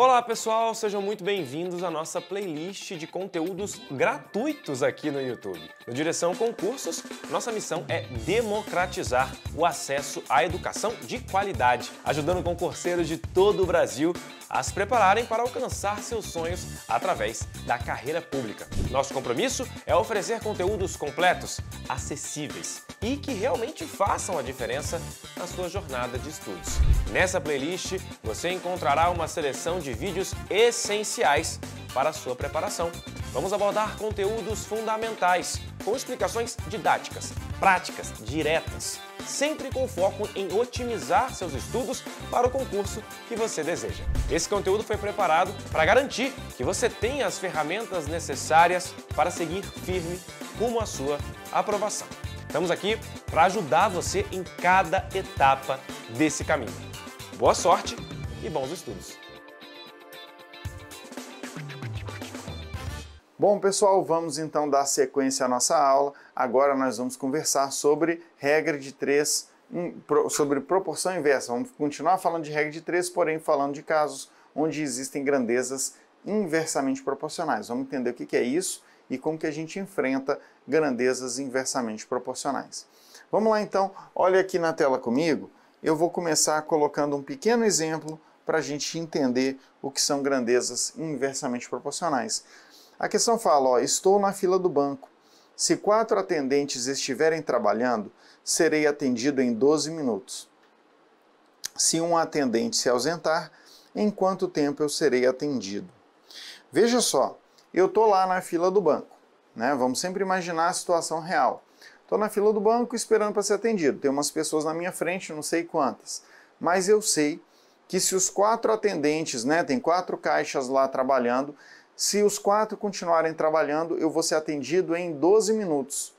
Olá pessoal, sejam muito bem-vindos à nossa playlist de conteúdos gratuitos aqui no YouTube. No Direção Concursos, nossa missão é democratizar o acesso à educação de qualidade, ajudando concurseiros de todo o Brasil a se prepararem para alcançar seus sonhos através da carreira pública. Nosso compromisso é oferecer conteúdos completos, acessíveis e que realmente façam a diferença na sua jornada de estudos. Nessa playlist, você encontrará uma seleção de de vídeos essenciais para a sua preparação. Vamos abordar conteúdos fundamentais, com explicações didáticas, práticas, diretas, sempre com foco em otimizar seus estudos para o concurso que você deseja. Esse conteúdo foi preparado para garantir que você tenha as ferramentas necessárias para seguir firme rumo à sua aprovação. Estamos aqui para ajudar você em cada etapa desse caminho. Boa sorte e bons estudos! Bom, pessoal, vamos então dar sequência à nossa aula. Agora nós vamos conversar sobre regra de três, sobre proporção inversa. Vamos continuar falando de regra de três, porém falando de casos onde existem grandezas inversamente proporcionais. Vamos entender o que é isso e como que a gente enfrenta grandezas inversamente proporcionais. Vamos lá então, olha aqui na tela comigo. Eu vou começar colocando um pequeno exemplo para a gente entender o que são grandezas inversamente proporcionais. A questão fala: ó, estou na fila do banco. Se quatro atendentes estiverem trabalhando, serei atendido em 12 minutos. Se um atendente se ausentar, em quanto tempo eu serei atendido? Veja só, eu estou lá na fila do banco. Né? Vamos sempre imaginar a situação real. Estou na fila do banco esperando para ser atendido. Tem umas pessoas na minha frente, não sei quantas. Mas eu sei que se os quatro atendentes, né, tem quatro caixas lá trabalhando, se os quatro continuarem trabalhando, eu vou ser atendido em 12 minutos.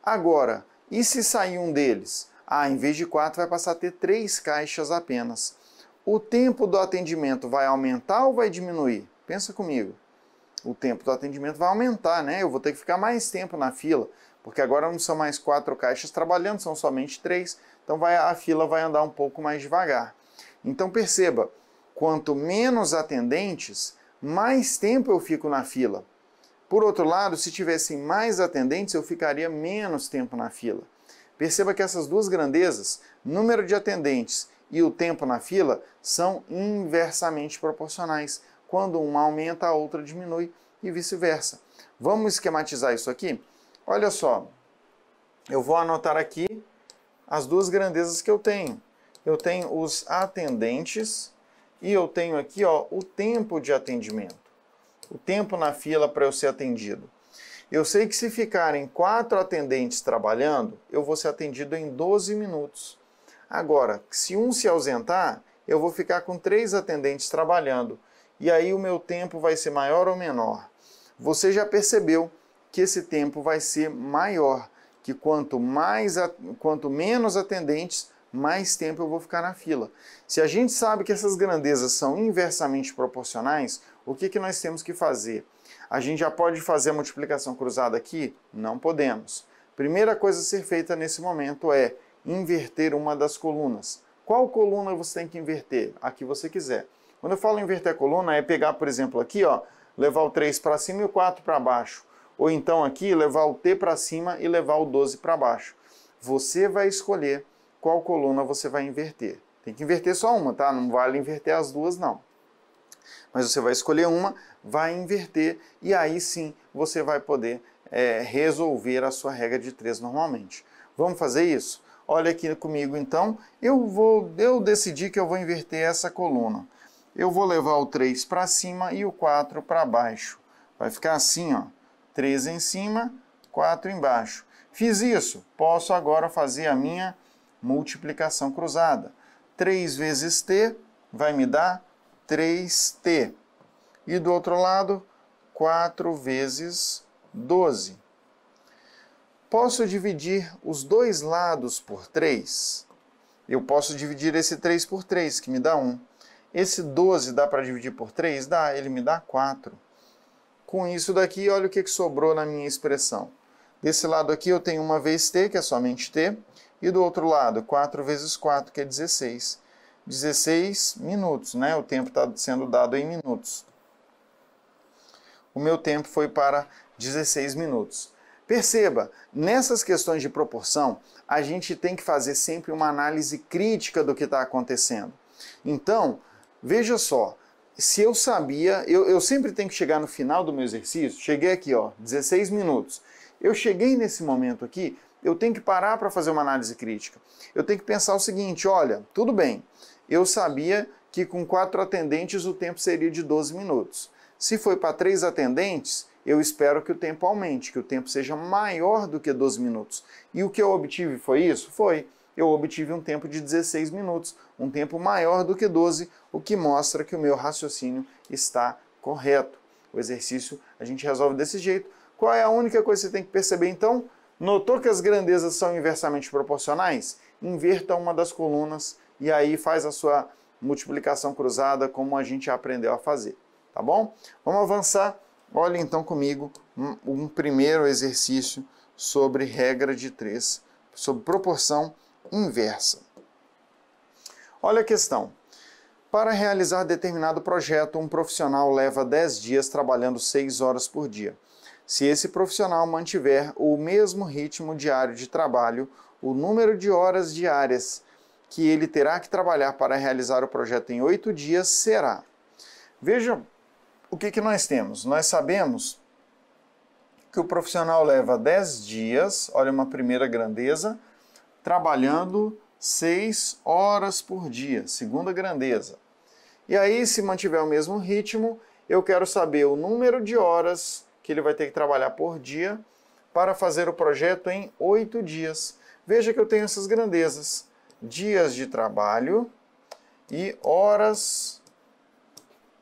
Agora, e se sair um deles? Ah, em vez de quatro, vai passar a ter três caixas apenas. O tempo do atendimento vai aumentar ou vai diminuir? Pensa comigo. O tempo do atendimento vai aumentar, né? Eu vou ter que ficar mais tempo na fila, porque agora não são mais quatro caixas trabalhando, são somente três. Então vai, a fila vai andar um pouco mais devagar. Então perceba, quanto menos atendentes, mais tempo eu fico na fila. Por outro lado, se tivessem mais atendentes, eu ficaria menos tempo na fila. Perceba que essas duas grandezas, número de atendentes e o tempo na fila, são inversamente proporcionais. Quando uma aumenta, a outra diminui e vice-versa. Vamos esquematizar isso aqui? Olha só, eu vou anotar aqui as duas grandezas que eu tenho. Eu tenho os atendentes e eu tenho aqui ó, o tempo de atendimento, o tempo na fila para eu ser atendido. Eu sei que se ficarem quatro atendentes trabalhando, eu vou ser atendido em 12 minutos. Agora, se um se ausentar, eu vou ficar com três atendentes trabalhando. E aí o meu tempo vai ser maior ou menor? Você já percebeu que esse tempo vai ser maior, que quanto mais quanto menos atendentes, mais tempo eu vou ficar na fila. Se a gente sabe que essas grandezas são inversamente proporcionais, o que, que nós temos que fazer? A gente já pode fazer a multiplicação cruzada aqui? Não podemos. Primeira coisa a ser feita nesse momento é inverter uma das colunas. Qual coluna você tem que inverter? A que você quiser. Quando eu falo inverter a coluna, é pegar, por exemplo, aqui, ó, levar o 3 para cima e o 4 para baixo. Ou então aqui, levar o T para cima e levar o 12 para baixo. Você vai escolher qual coluna você vai inverter. Tem que inverter só uma, tá? Não vale inverter as duas, não. Mas você vai escolher uma, vai inverter e aí sim você vai poder é, resolver a sua regra de três normalmente. Vamos fazer isso? Olha aqui comigo então, eu vou, eu decidi que eu vou inverter essa coluna. Eu vou levar o 3 para cima e o 4 para baixo. Vai ficar assim, ó, 3 em cima, 4 embaixo. Fiz isso, posso agora fazer a minha multiplicação cruzada. 3 vezes t vai me dar 3t. E do outro lado, 4 vezes 12. Posso dividir os dois lados por 3? Eu posso dividir esse 3 por 3, que me dá 1. Esse 12 dá para dividir por 3? Dá, ele me dá 4. Com isso daqui, olha o que sobrou na minha expressão. Desse lado aqui eu tenho uma vez t, que é somente t, e do outro lado, 4 vezes 4, que é 16. 16 minutos, né? O tempo está sendo dado em minutos. O meu tempo foi para 16 minutos. Perceba, nessas questões de proporção, a gente tem que fazer sempre uma análise crítica do que está acontecendo. Então, veja só, se eu sabia, eu, eu, sempre tenho que chegar no final do meu exercício, cheguei aqui, ó, 16 minutos. Eu cheguei nesse momento aqui eu tenho que parar para fazer uma análise crítica. Eu tenho que pensar o seguinte: olha, tudo bem, eu sabia que com quatro atendentes o tempo seria de 12 minutos. Se foi para três atendentes, eu espero que o tempo aumente, que o tempo seja maior do que 12 minutos. E o que eu obtive foi isso? Foi. Eu obtive um tempo de 16 minutos, um tempo maior do que 12, o que mostra que o meu raciocínio está correto. O exercício a gente resolve desse jeito. Qual é a única coisa que você tem que perceber então? Notou que as grandezas são inversamente proporcionais? Inverta uma das colunas e aí faz a sua multiplicação cruzada como a gente aprendeu a fazer, tá bom? Vamos avançar. Olhe então comigo um, um primeiro exercício sobre regra de 3, sobre proporção inversa. Olha a questão. Para realizar determinado projeto, um profissional leva 10 dias trabalhando 6 horas por dia. Se esse profissional mantiver o mesmo ritmo diário de trabalho, o número de horas diárias que ele terá que trabalhar para realizar o projeto em 8 dias será. Veja o que, que nós temos. Nós sabemos que o profissional leva 10 dias, olha uma primeira grandeza, trabalhando 6 horas por dia, segunda grandeza. E aí, se mantiver o mesmo ritmo, eu quero saber o número de horas que ele vai ter que trabalhar por dia para fazer o projeto em oito dias. Veja que eu tenho essas grandezas: dias de trabalho e horas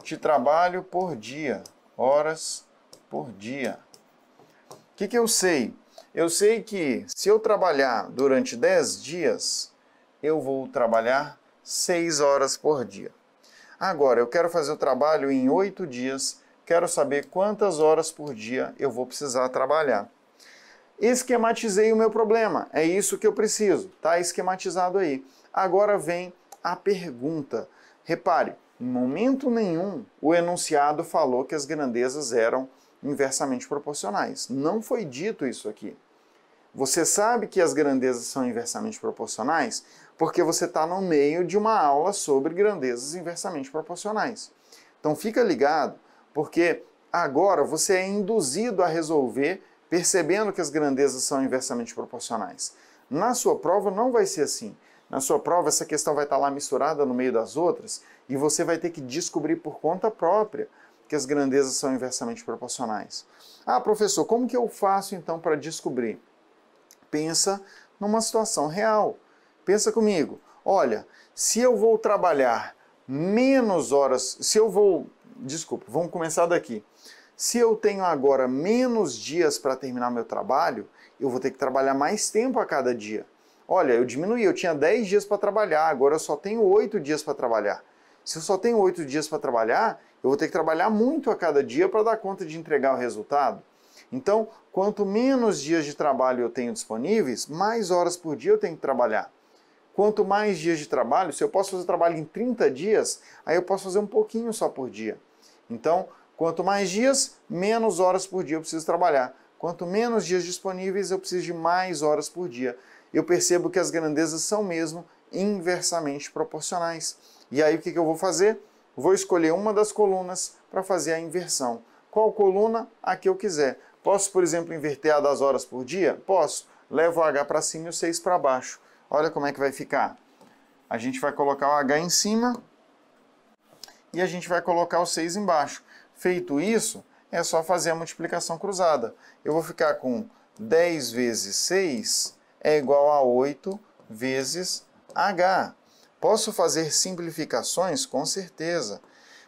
de trabalho por dia. Horas por dia. O que, que eu sei? Eu sei que se eu trabalhar durante 10 dias, eu vou trabalhar 6 horas por dia. Agora, eu quero fazer o trabalho em oito dias, quero saber quantas horas por dia eu vou precisar trabalhar. Esquematizei o meu problema, é isso que eu preciso, tá esquematizado aí. Agora vem a pergunta. Repare, em momento nenhum o enunciado falou que as grandezas eram inversamente proporcionais. Não foi dito isso aqui. Você sabe que as grandezas são inversamente proporcionais? porque você está no meio de uma aula sobre grandezas inversamente proporcionais. Então fica ligado, porque agora você é induzido a resolver percebendo que as grandezas são inversamente proporcionais. Na sua prova não vai ser assim. Na sua prova essa questão vai estar tá lá misturada no meio das outras e você vai ter que descobrir por conta própria que as grandezas são inversamente proporcionais. Ah, professor, como que eu faço então para descobrir? Pensa numa situação real. Pensa comigo. Olha, se eu vou trabalhar menos horas, se eu vou, desculpa, vamos começar daqui. Se eu tenho agora menos dias para terminar meu trabalho, eu vou ter que trabalhar mais tempo a cada dia. Olha, eu diminuí, eu tinha 10 dias para trabalhar, agora eu só tenho 8 dias para trabalhar. Se eu só tenho 8 dias para trabalhar, eu vou ter que trabalhar muito a cada dia para dar conta de entregar o resultado. Então, quanto menos dias de trabalho eu tenho disponíveis, mais horas por dia eu tenho que trabalhar. Quanto mais dias de trabalho, se eu posso fazer trabalho em 30 dias, aí eu posso fazer um pouquinho só por dia. Então, quanto mais dias, menos horas por dia eu preciso trabalhar. Quanto menos dias disponíveis, eu preciso de mais horas por dia. Eu percebo que as grandezas são mesmo inversamente proporcionais. E aí o que, eu vou fazer? Vou escolher uma das colunas para fazer a inversão. Qual coluna? A que eu quiser. Posso, por exemplo, inverter a das horas por dia? Posso. Levo o H para cima e o 6 para baixo. Olha como é que vai ficar. A gente vai colocar o H em cima e a gente vai colocar o 6 embaixo. Feito isso, é só fazer a multiplicação cruzada. Eu vou ficar com 10 vezes 6 é igual a 8 vezes H. Posso fazer simplificações? Com certeza.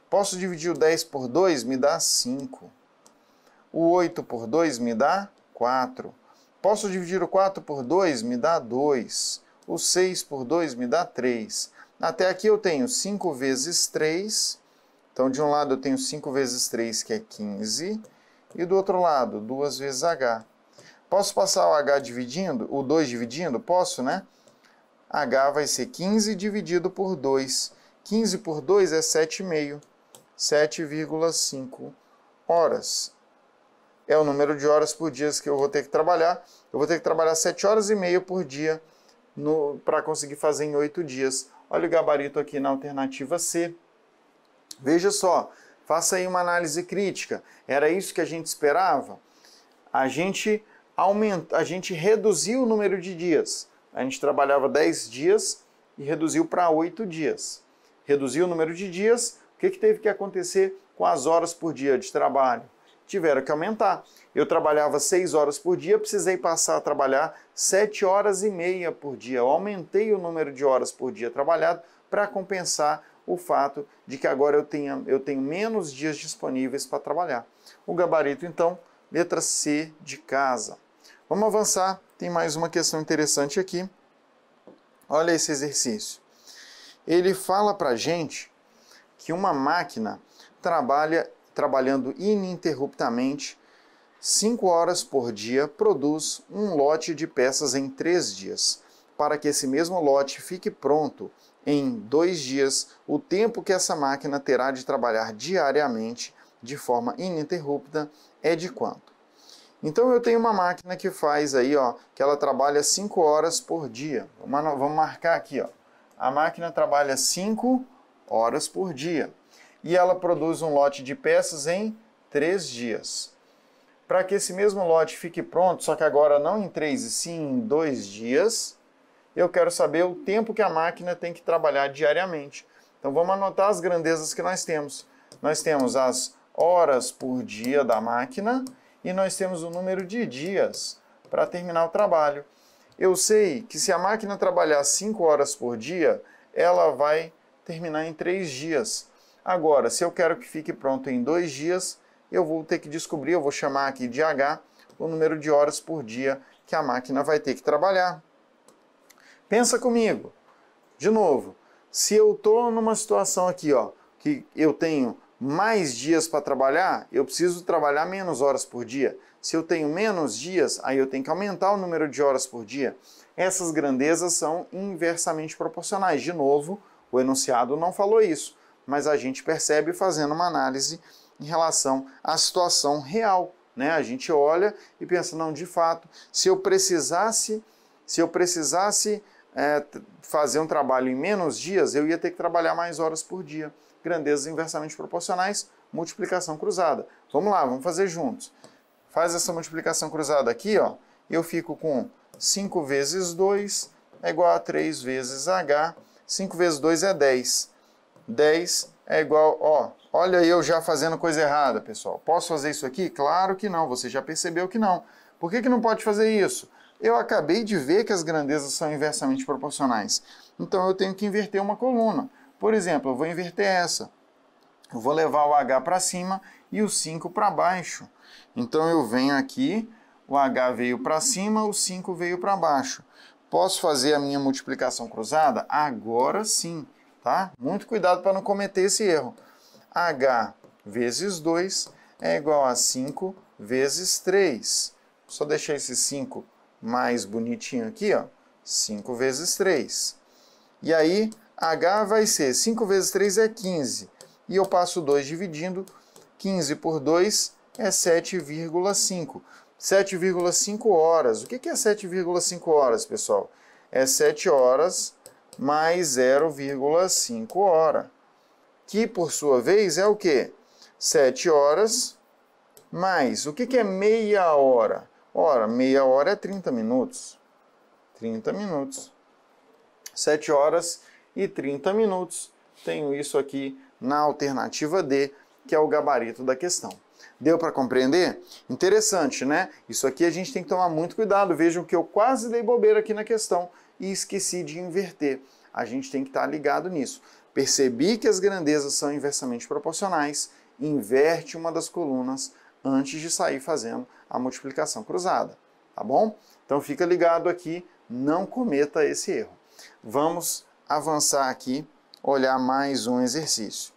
Posso dividir o 10 por 2? Me dá 5. O 8 por 2 me dá 4. Posso dividir o 4 por 2? Me dá 2. O 6 por 2 me dá 3. Até aqui eu tenho 5 vezes 3. Então, de um lado eu tenho 5 vezes 3, que é 15. E do outro lado, 2 vezes h. Posso passar o h dividindo? O 2 dividindo? Posso, né? h vai ser 15 dividido por 2. 15 por 2 é 7,5. 7,5 horas. É o número de horas por dia que eu vou ter que trabalhar. Eu vou ter que trabalhar 7 horas e meia por dia para conseguir fazer em oito dias. Olha o gabarito aqui na alternativa C. Veja só, faça aí uma análise crítica. Era isso que a gente esperava? A gente aumenta, a gente reduziu o número de dias. A gente trabalhava 10 dias e reduziu para 8 dias. Reduziu o número de dias, o que, que teve que acontecer com as horas por dia de trabalho? tiveram que aumentar. Eu trabalhava seis horas por dia, precisei passar a trabalhar sete horas e meia por dia. Eu aumentei o número de horas por dia trabalhado para compensar o fato de que agora eu, tenha, eu tenho menos dias disponíveis para trabalhar. O gabarito, então, letra C de casa. Vamos avançar, tem mais uma questão interessante aqui. Olha esse exercício. Ele fala para gente que uma máquina trabalha trabalhando ininterruptamente 5 horas por dia, produz um lote de peças em 3 dias, para que esse mesmo lote fique pronto em 2 dias, o tempo que essa máquina terá de trabalhar diariamente de forma ininterrupta é de quanto? Então eu tenho uma máquina que faz aí, ó, que ela trabalha 5 horas por dia. Vamos marcar aqui, ó. A máquina trabalha 5 horas por dia e ela produz um lote de peças em três dias. Para que esse mesmo lote fique pronto, só que agora não em três e sim em dois dias, eu quero saber o tempo que a máquina tem que trabalhar diariamente. Então vamos anotar as grandezas que nós temos. Nós temos as horas por dia da máquina e nós temos o número de dias para terminar o trabalho. Eu sei que se a máquina trabalhar 5 horas por dia, ela vai terminar em 3 dias. Agora, se eu quero que fique pronto em dois dias, eu vou ter que descobrir, eu vou chamar aqui de H, o número de horas por dia que a máquina vai ter que trabalhar. Pensa comigo, de novo, se eu estou numa situação aqui, ó, que eu tenho mais dias para trabalhar, eu preciso trabalhar menos horas por dia. Se eu tenho menos dias, aí eu tenho que aumentar o número de horas por dia. Essas grandezas são inversamente proporcionais. De novo, o enunciado não falou isso mas a gente percebe fazendo uma análise em relação à situação real. Né? A gente olha e pensa, não, de fato, se eu precisasse, se eu precisasse é, fazer um trabalho em menos dias, eu ia ter que trabalhar mais horas por dia. Grandezas inversamente proporcionais, multiplicação cruzada. Vamos lá, vamos fazer juntos. Faz essa multiplicação cruzada aqui, ó. Eu fico com 5 vezes 2 é igual a 3 vezes h. 5 vezes 2 é 10. 10 é igual, ó, olha eu já fazendo coisa errada, pessoal. Posso fazer isso aqui? Claro que não, você já percebeu que não. Por que, que não pode fazer isso? Eu acabei de ver que as grandezas são inversamente proporcionais. Então eu tenho que inverter uma coluna. Por exemplo, eu vou inverter essa. Eu vou levar o H para cima e o 5 para baixo. Então eu venho aqui, o H veio para cima, o 5 veio para baixo. Posso fazer a minha multiplicação cruzada? Agora sim tá? Muito cuidado para não cometer esse erro. H vezes 2 é igual a 5 vezes 3. Só deixar esse 5 mais bonitinho aqui, ó. 5 vezes 3. E aí, H vai ser 5 vezes 3 é 15. E eu passo 2 dividindo. 15 por 2 é 7,5. 7,5 horas. O que é 7,5 horas, pessoal? É 7 horas mais 0,5 hora, que por sua vez é o quê? 7 horas mais, o que, que é meia hora? Ora, meia hora é 30 minutos. 30 minutos. 7 horas e 30 minutos. Tenho isso aqui na alternativa D, que é o gabarito da questão. Deu para compreender? Interessante, né? Isso aqui a gente tem que tomar muito cuidado. Vejam que eu quase dei bobeira aqui na questão e esqueci de inverter. A gente tem que estar tá ligado nisso. Percebi que as grandezas são inversamente proporcionais, inverte uma das colunas antes de sair fazendo a multiplicação cruzada, tá bom? Então fica ligado aqui, não cometa esse erro. Vamos avançar aqui, olhar mais um exercício.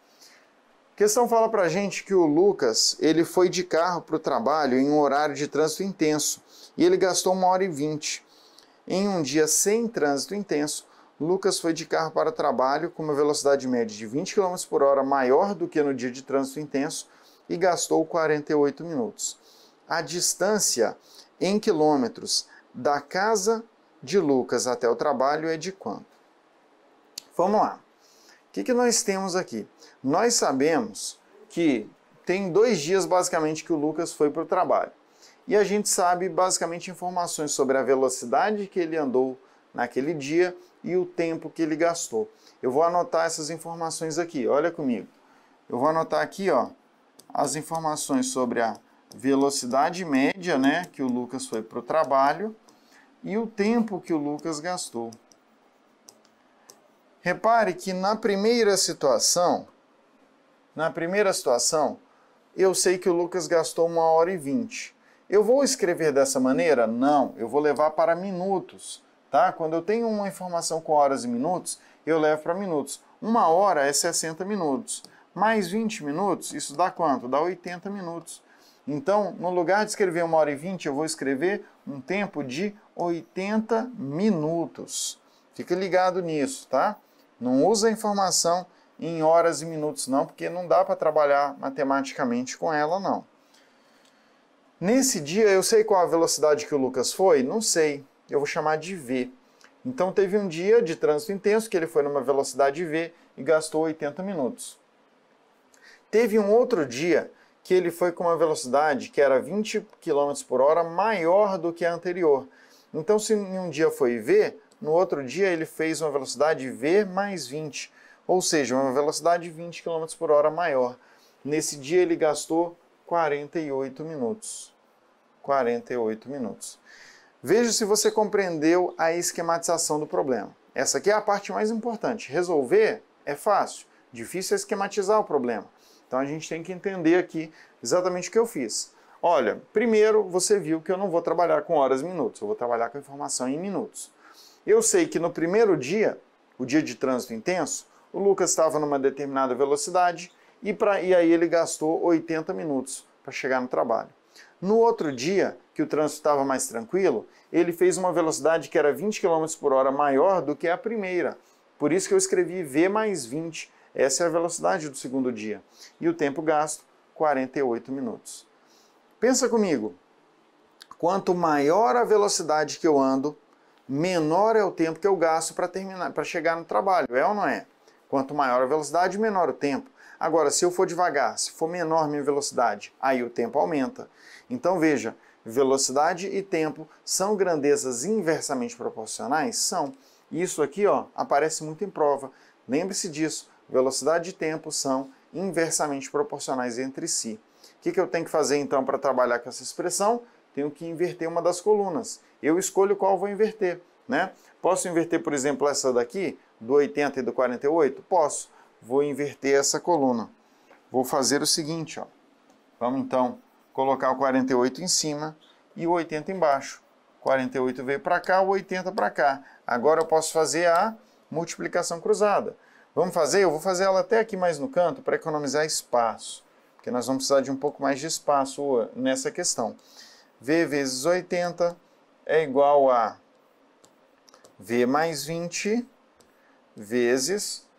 A questão fala para a gente que o Lucas, ele foi de carro para o trabalho em um horário de trânsito intenso e ele gastou uma hora e vinte. Em um dia sem trânsito intenso, Lucas foi de carro para trabalho com uma velocidade média de 20 km por hora maior do que no dia de trânsito intenso e gastou 48 minutos. A distância em quilômetros da casa de Lucas até o trabalho é de quanto? Vamos lá. O que, que nós temos aqui? Nós sabemos que tem dois dias basicamente que o Lucas foi para o trabalho e a gente sabe basicamente informações sobre a velocidade que ele andou naquele dia e o tempo que ele gastou. Eu vou anotar essas informações aqui, olha comigo. Eu vou anotar aqui ó, as informações sobre a velocidade média né, que o Lucas foi para o trabalho e o tempo que o Lucas gastou. Repare que na primeira situação, na primeira situação, eu sei que o Lucas gastou uma hora e vinte. Eu vou escrever dessa maneira? Não, eu vou levar para minutos, tá? Quando eu tenho uma informação com horas e minutos, eu levo para minutos. Uma hora é 60 minutos. Mais 20 minutos, isso dá quanto? Dá 80 minutos. Então, no lugar de escrever uma hora e 20, eu vou escrever um tempo de 80 minutos. Fica ligado nisso, tá? Não usa a informação em horas e minutos não, porque não dá para trabalhar matematicamente com ela não. Nesse dia, eu sei qual a velocidade que o Lucas foi? Não sei. Eu vou chamar de V. Então, teve um dia de trânsito intenso que ele foi numa velocidade V e gastou 80 minutos. Teve um outro dia que ele foi com uma velocidade que era 20 km por hora maior do que a anterior. Então, se em um dia foi V, no outro dia ele fez uma velocidade V mais 20, ou seja, uma velocidade 20 km por hora maior. Nesse dia ele gastou 48 minutos. 48 minutos. Veja se você compreendeu a esquematização do problema. Essa aqui é a parte mais importante. Resolver é fácil, difícil é esquematizar o problema. Então a gente tem que entender aqui exatamente o que eu fiz. Olha, primeiro você viu que eu não vou trabalhar com horas e minutos, eu vou trabalhar com informação em minutos. Eu sei que no primeiro dia, o dia de trânsito intenso, o Lucas estava numa determinada velocidade, e, pra, e aí ele gastou 80 minutos para chegar no trabalho. No outro dia, que o trânsito estava mais tranquilo, ele fez uma velocidade que era 20 km por hora maior do que a primeira. Por isso que eu escrevi V mais 20. Essa é a velocidade do segundo dia. E o tempo gasto, 48 minutos. Pensa comigo. Quanto maior a velocidade que eu ando, menor é o tempo que eu gasto para terminar, para chegar no trabalho. É ou não é? Quanto maior a velocidade, menor o tempo. Agora, se eu for devagar, se for menor minha velocidade, aí o tempo aumenta. Então veja, velocidade e tempo são grandezas inversamente proporcionais? São. Isso aqui ó, aparece muito em prova. Lembre-se disso, velocidade e tempo são inversamente proporcionais entre si. O que, que eu tenho que fazer então para trabalhar com essa expressão? Tenho que inverter uma das colunas. Eu escolho qual vou inverter. Né? Posso inverter, por exemplo, essa daqui, do 80 e do 48? Posso vou inverter essa coluna. Vou fazer o seguinte, ó. Vamos então colocar o 48 em cima e o 80 embaixo. 48 veio para cá, o 80 para cá. Agora eu posso fazer a multiplicação cruzada. Vamos fazer? Eu vou fazer ela até aqui mais no canto para economizar espaço, porque nós vamos precisar de um pouco mais de espaço nessa questão. V vezes 80 é igual a V mais 20 vezes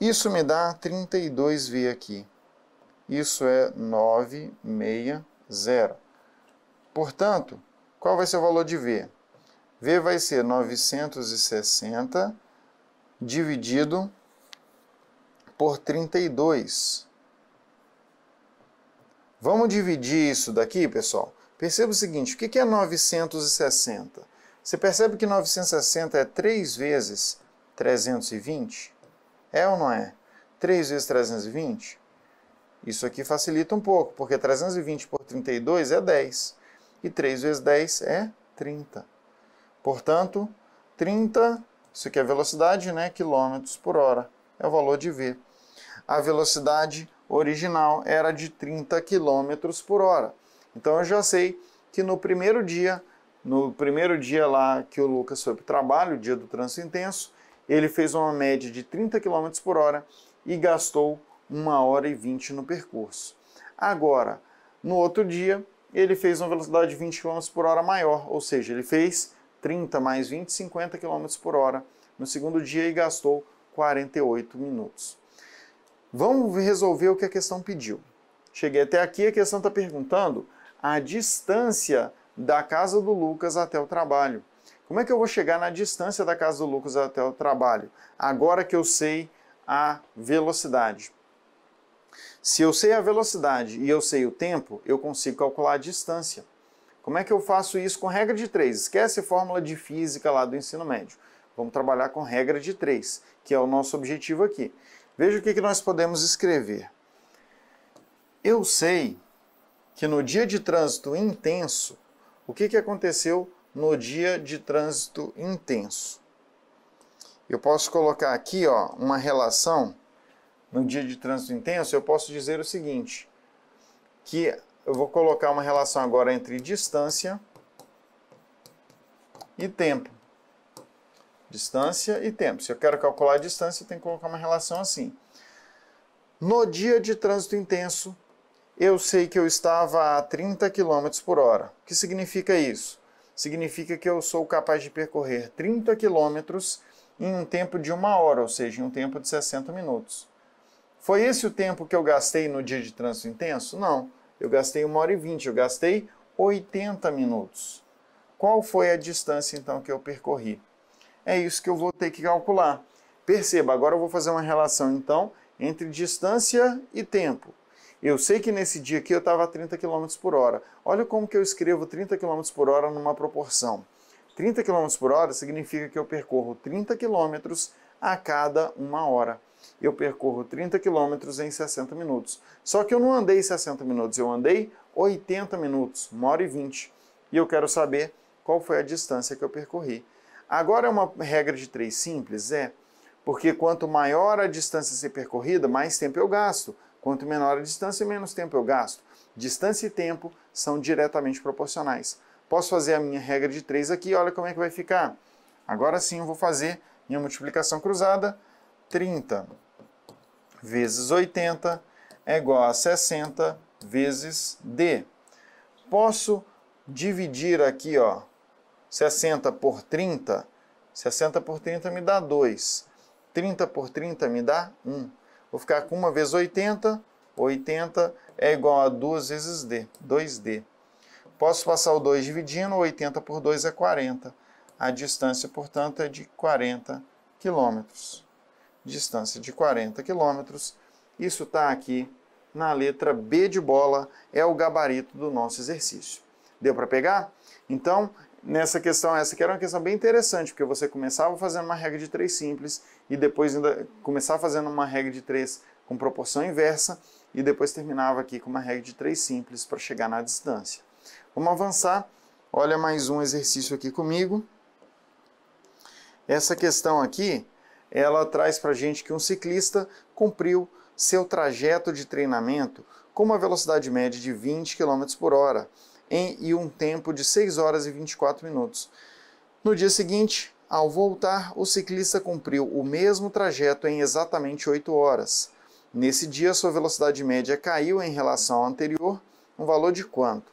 Isso me dá 32 V aqui. Isso é 960. Portanto, qual vai ser o valor de V? V vai ser 960 dividido por 32. Vamos dividir isso daqui, pessoal? Perceba o seguinte, o que é 960? Você percebe que 960 é 3 vezes 320? É ou não é? 3 vezes 320? Isso aqui facilita um pouco, porque 320 por 32 é 10. E 3 vezes 10 é 30. Portanto, 30, isso aqui é a velocidade, né? Quilômetros por hora. É o valor de V. A velocidade original era de 30 km por hora. Então eu já sei que no primeiro dia, no primeiro dia lá que o Lucas foi para o trabalho, dia do trânsito intenso, ele fez uma média de 30 km por hora e gastou 1 hora e 20 no percurso. Agora, no outro dia, ele fez uma velocidade de 20 km por hora maior, ou seja, ele fez 30 mais 20, 50 km por hora no segundo dia e gastou 48 minutos. Vamos resolver o que a questão pediu. Cheguei até aqui, a questão está perguntando a distância da casa do Lucas até o trabalho. Como é que eu vou chegar na distância da casa do Lucas até o trabalho? Agora que eu sei a velocidade. Se eu sei a velocidade e eu sei o tempo, eu consigo calcular a distância. Como é que eu faço isso com regra de três? Esquece fórmula de física lá do ensino médio. Vamos trabalhar com regra de três, que é o nosso objetivo aqui. Veja o que, que nós podemos escrever. Eu sei que no dia de trânsito intenso, o que, que aconteceu no dia de trânsito intenso. Eu posso colocar aqui ó, uma relação no dia de trânsito intenso, eu posso dizer o seguinte, que eu vou colocar uma relação agora entre distância e tempo. Distância e tempo. Se eu quero calcular a distância, eu tenho que colocar uma relação assim. No dia de trânsito intenso, eu sei que eu estava a 30 km por hora. O que significa isso? significa que eu sou capaz de percorrer 30 quilômetros em um tempo de uma hora, ou seja, em um tempo de 60 minutos. Foi esse o tempo que eu gastei no dia de trânsito intenso? Não. Eu gastei uma hora e vinte, eu gastei 80 minutos. Qual foi a distância então que eu percorri? É isso que eu vou ter que calcular. Perceba, agora eu vou fazer uma relação então entre distância e tempo. Eu sei que nesse dia aqui eu estava a 30 km por hora. Olha como que eu escrevo 30 km por hora numa proporção. 30 km por hora significa que eu percorro 30 km a cada uma hora. Eu percorro 30 km em 60 minutos. Só que eu não andei 60 minutos, eu andei 80 minutos, 1 hora e 20. E eu quero saber qual foi a distância que eu percorri. Agora é uma regra de três simples? É, porque quanto maior a distância a ser percorrida, mais tempo eu gasto. Quanto menor a distância, menos tempo eu gasto. Distância e tempo são diretamente proporcionais. Posso fazer a minha regra de 3 aqui, olha como é que vai ficar. Agora sim eu vou fazer minha multiplicação cruzada. 30 vezes 80 é igual a 60 vezes D. Posso dividir aqui, ó, 60 por 30. 60 por 30 me dá 2. 30 por 30 me dá 1. Vou ficar com 1 vezes 80. 80 é igual a 2 vezes D, 2D. Posso passar o 2 dividindo, 80 por 2 é 40. A distância, portanto, é de 40 quilômetros. Distância de 40 quilômetros. Isso está aqui na letra B de bola, é o gabarito do nosso exercício. Deu para pegar? Então, nessa questão, essa que era uma questão bem interessante, porque você começava fazendo uma regra de três simples e depois ainda começava fazendo uma regra de três com proporção inversa e depois terminava aqui com uma regra de três simples para chegar na distância. Vamos avançar. Olha mais um exercício aqui comigo. Essa questão aqui, ela traz para gente que um ciclista cumpriu seu trajeto de treinamento com uma velocidade média de 20 km por hora em, e um tempo de 6 horas e 24 minutos. No dia seguinte, ao voltar, o ciclista cumpriu o mesmo trajeto em exatamente 8 horas. Nesse dia, sua velocidade média caiu em relação ao anterior, um valor de quanto?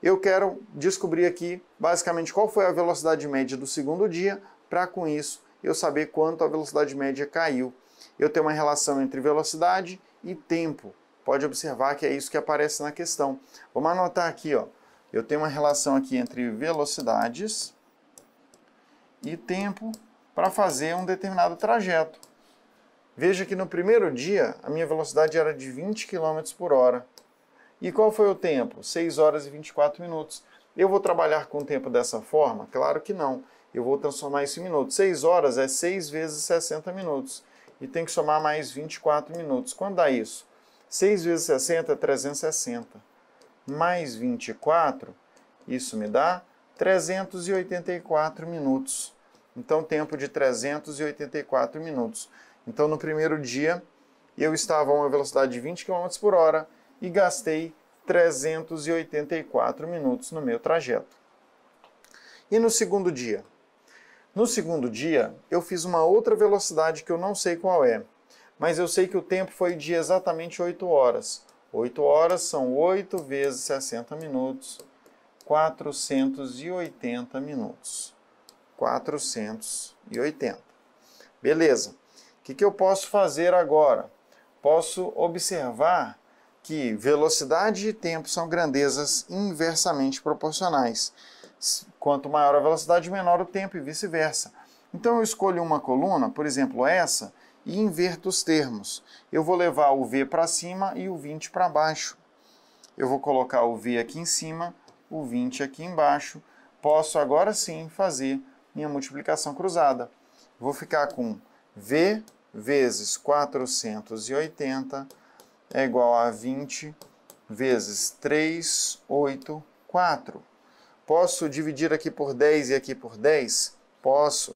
Eu quero descobrir aqui basicamente qual foi a velocidade média do segundo dia, para com isso eu saber quanto a velocidade média caiu. Eu tenho uma relação entre velocidade e tempo. Pode observar que é isso que aparece na questão. Vamos anotar aqui, ó eu tenho uma relação aqui entre velocidades e tempo para fazer um determinado trajeto. Veja que no primeiro dia a minha velocidade era de 20 km por hora. E qual foi o tempo? 6 horas e 24 minutos. Eu vou trabalhar com o tempo dessa forma? Claro que não. Eu vou transformar isso em minutos. 6 horas é 6 vezes 60 minutos. E tem que somar mais 24 minutos. Quando dá isso? 6 vezes 60 é 360 mais 24, isso me dá 384 minutos. Então, tempo de 384 minutos. Então, no primeiro dia, eu estava a uma velocidade de 20 km por hora e gastei 384 minutos no meu trajeto. E no segundo dia? No segundo dia, eu fiz uma outra velocidade que eu não sei qual é, mas eu sei que o tempo foi de exatamente 8 horas, 8 horas são 8 vezes 60 minutos, 480 minutos. 480. Beleza. O que, que eu posso fazer agora? Posso observar que velocidade e tempo são grandezas inversamente proporcionais. Quanto maior a velocidade, menor o tempo e vice-versa. Então eu escolho uma coluna, por exemplo, essa, e inverto os termos. Eu vou levar o V para cima e o 20 para baixo. Eu vou colocar o V aqui em cima, o 20 aqui embaixo. Posso agora sim fazer minha multiplicação cruzada. Vou ficar com V vezes 480 é igual a 20 vezes 3, 8, 4. Posso dividir aqui por 10 e aqui por 10? Posso.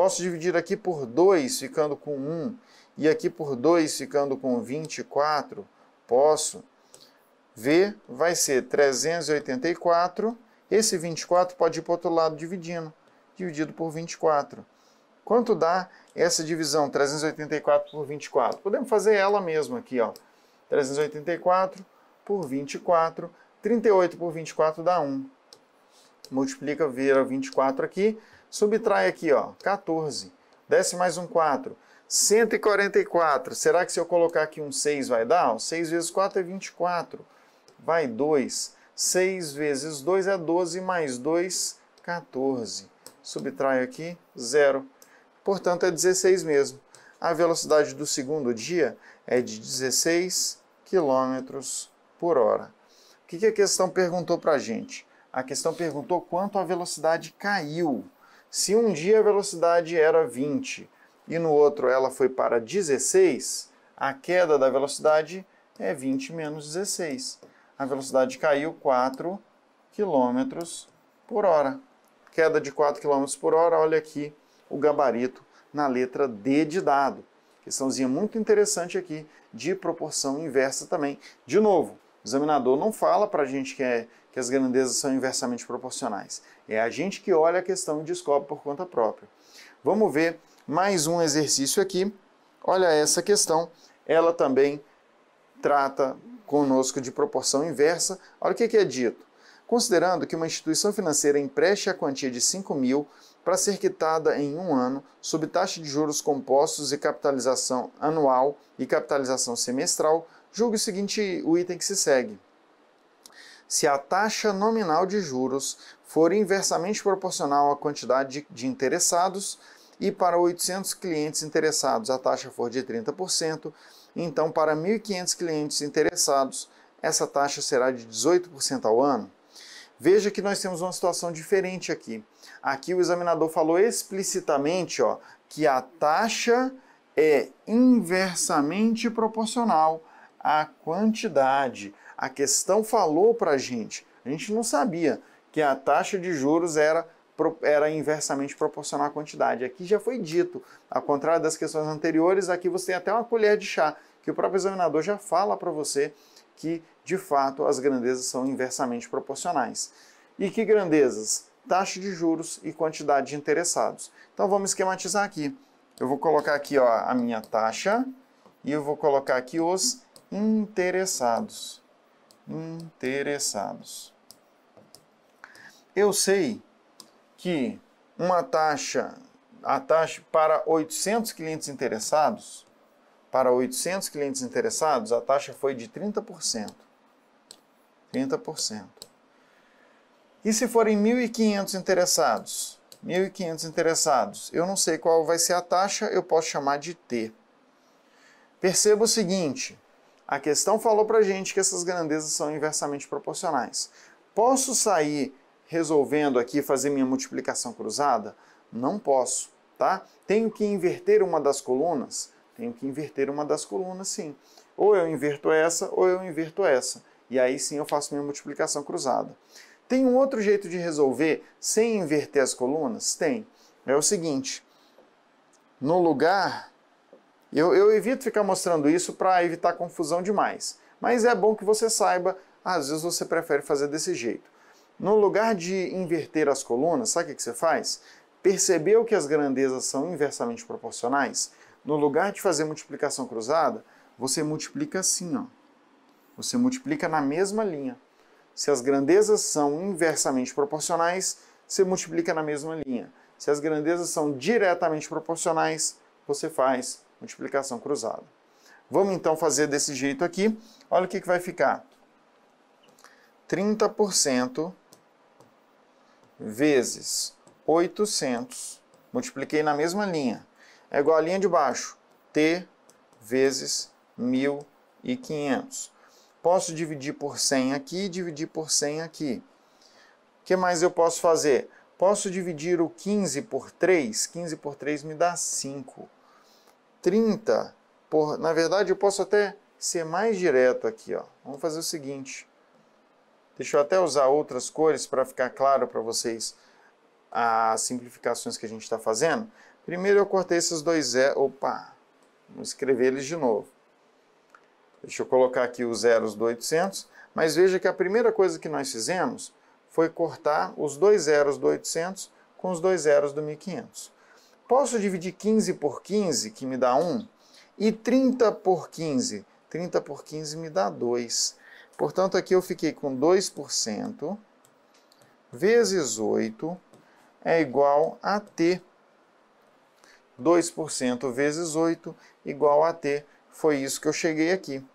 Posso dividir aqui por 2, ficando com 1, e aqui por 2, ficando com 24? Posso. V vai ser 384. Esse 24 pode ir para o outro lado dividindo, dividido por 24. Quanto dá essa divisão 384 por 24? Podemos fazer ela mesma aqui, ó. 384 por 24, 38 por 24 dá 1. Multiplica, vira 24 aqui. Subtrai aqui, ó, 14. Desce mais um 4. 144. Será que se eu colocar aqui um 6 vai dar? 6 vezes 4 é 24. Vai 2. 6 vezes 2 é 12, mais 2, 14. Subtrai aqui, 0. Portanto, é 16 mesmo. A velocidade do segundo dia é de 16 km por hora. O que a questão perguntou para a gente? A questão perguntou quanto a velocidade caiu. Se um dia a velocidade era 20 e no outro ela foi para 16, a queda da velocidade é 20 menos 16. A velocidade caiu 4 km por hora. Queda de 4 km por hora, olha aqui o gabarito na letra D de dado. Questãozinha muito interessante aqui, de proporção inversa também. De novo, o examinador não fala para a gente que é que as grandezas são inversamente proporcionais. É a gente que olha a questão e descobre por conta própria. Vamos ver mais um exercício aqui. Olha essa questão, ela também trata conosco de proporção inversa. Olha o que é dito. Considerando que uma instituição financeira empreste a quantia de 5 mil para ser quitada em um ano, sob taxa de juros compostos e capitalização anual e capitalização semestral, julgue o seguinte o item que se segue se a taxa nominal de juros for inversamente proporcional à quantidade de interessados e para 800 clientes interessados a taxa for de 30%, então para 1.500 clientes interessados essa taxa será de 18% ao ano. Veja que nós temos uma situação diferente aqui. Aqui o examinador falou explicitamente ó, que a taxa é inversamente proporcional à quantidade. A questão falou para a gente, a gente não sabia que a taxa de juros era, era inversamente proporcional à quantidade. Aqui já foi dito, ao contrário das questões anteriores, aqui você tem até uma colher de chá, que o próprio examinador já fala para você que, de fato, as grandezas são inversamente proporcionais. E que grandezas? Taxa de juros e quantidade de interessados. Então vamos esquematizar aqui. Eu vou colocar aqui ó, a minha taxa e eu vou colocar aqui os interessados interessados. Eu sei que uma taxa, a taxa para 800 clientes interessados, para 800 clientes interessados, a taxa foi de 30%. 30%. E se forem 1.500 interessados? 1.500 interessados. Eu não sei qual vai ser a taxa, eu posso chamar de T. Perceba o seguinte, a questão falou para gente que essas grandezas são inversamente proporcionais. Posso sair resolvendo aqui fazer minha multiplicação cruzada? Não posso, tá? Tenho que inverter uma das colunas? Tenho que inverter uma das colunas, sim. Ou eu inverto essa, ou eu inverto essa. E aí sim eu faço minha multiplicação cruzada. Tem um outro jeito de resolver sem inverter as colunas? Tem. É o seguinte, no lugar eu, eu evito ficar mostrando isso para evitar confusão demais. Mas é bom que você saiba, às vezes você prefere fazer desse jeito. No lugar de inverter as colunas, sabe o que você faz? Percebeu que as grandezas são inversamente proporcionais? No lugar de fazer multiplicação cruzada, você multiplica assim, ó. Você multiplica na mesma linha. Se as grandezas são inversamente proporcionais, você multiplica na mesma linha. Se as grandezas são diretamente proporcionais, você faz multiplicação cruzada. Vamos então fazer desse jeito aqui. Olha o que, que vai ficar. 30% vezes 800, multipliquei na mesma linha, é igual à linha de baixo, T vezes 1.500. Posso dividir por 100 aqui e dividir por 100 aqui. O que mais eu posso fazer? Posso dividir o 15 por 3, 15 por 3 me dá 5. 30 por... Na verdade, eu posso até ser mais direto aqui. Ó. Vamos fazer o seguinte. Deixa eu até usar outras cores para ficar claro para vocês as simplificações que a gente está fazendo. Primeiro eu cortei esses dois zero. Opa! Vamos escrever eles de novo. Deixa eu colocar aqui os zeros do 800. Mas veja que a primeira coisa que nós fizemos foi cortar os dois zeros do 800 com os dois zeros do 1500. Posso dividir 15 por 15, que me dá 1, e 30 por 15. 30 por 15 me dá 2. Portanto, aqui eu fiquei com 2% vezes 8 é igual a T. 2% vezes 8 igual a T. Foi isso que eu cheguei aqui.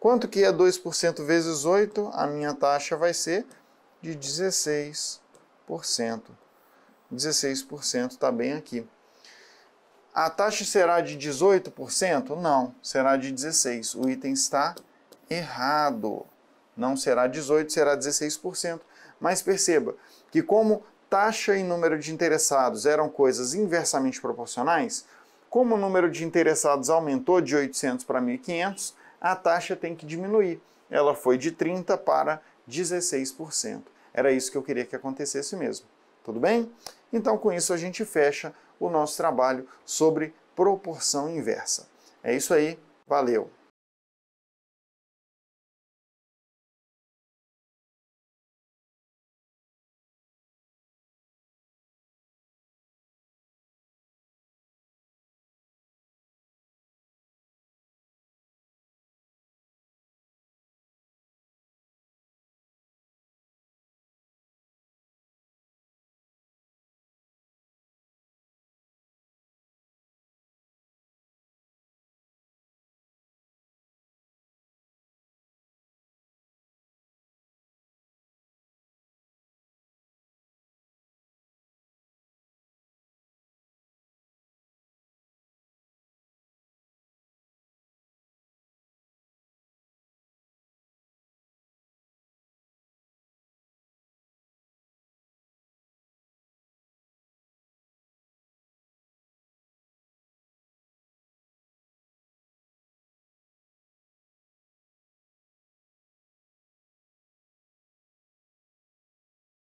Quanto que é 2% vezes 8? A minha taxa vai ser de 16%. 16% está bem aqui. A taxa será de 18%? Não, será de 16%. O item está errado. Não será 18%, será 16%. Mas perceba que como taxa e número de interessados eram coisas inversamente proporcionais, como o número de interessados aumentou de 800 para 1.500, a taxa tem que diminuir. Ela foi de 30% para 16%. Era isso que eu queria que acontecesse mesmo. Tudo bem? Então, com isso, a gente fecha o nosso trabalho sobre proporção inversa. É isso aí, valeu!